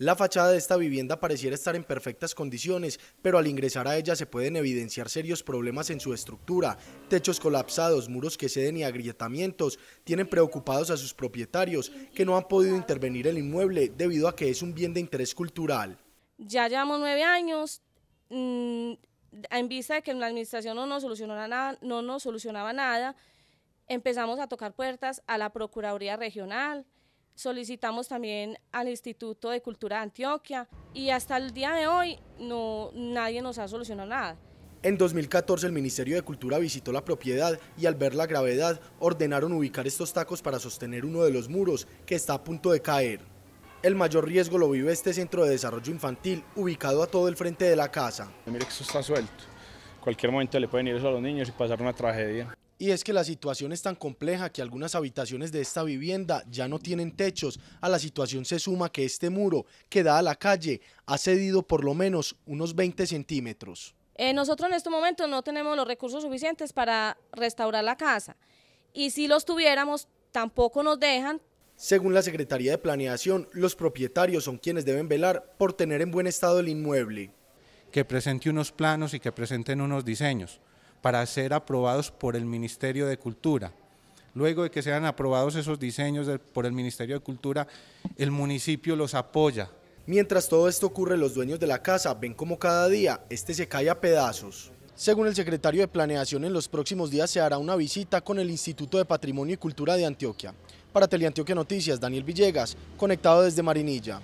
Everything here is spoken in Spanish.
La fachada de esta vivienda pareciera estar en perfectas condiciones, pero al ingresar a ella se pueden evidenciar serios problemas en su estructura. Techos colapsados, muros que ceden y agrietamientos tienen preocupados a sus propietarios, que no han podido intervenir el inmueble debido a que es un bien de interés cultural. Ya llevamos nueve años, mm, en vista de que la administración no no nos solucionaba nada, empezamos a tocar puertas a la Procuraduría Regional, Solicitamos también al Instituto de Cultura de Antioquia y hasta el día de hoy no, nadie nos ha solucionado nada. En 2014 el Ministerio de Cultura visitó la propiedad y al ver la gravedad ordenaron ubicar estos tacos para sostener uno de los muros que está a punto de caer. El mayor riesgo lo vive este centro de desarrollo infantil ubicado a todo el frente de la casa. Mire que esto está suelto, cualquier momento le pueden ir eso a los niños y pasar una tragedia y es que la situación es tan compleja que algunas habitaciones de esta vivienda ya no tienen techos. A la situación se suma que este muro, que da a la calle, ha cedido por lo menos unos 20 centímetros. Eh, nosotros en este momento no tenemos los recursos suficientes para restaurar la casa y si los tuviéramos tampoco nos dejan. Según la Secretaría de Planeación, los propietarios son quienes deben velar por tener en buen estado el inmueble. Que presente unos planos y que presenten unos diseños para ser aprobados por el Ministerio de Cultura. Luego de que sean aprobados esos diseños por el Ministerio de Cultura, el municipio los apoya. Mientras todo esto ocurre, los dueños de la casa ven como cada día este se cae a pedazos. Según el secretario de Planeación, en los próximos días se hará una visita con el Instituto de Patrimonio y Cultura de Antioquia. Para Teleantioquia Noticias, Daniel Villegas, conectado desde Marinilla.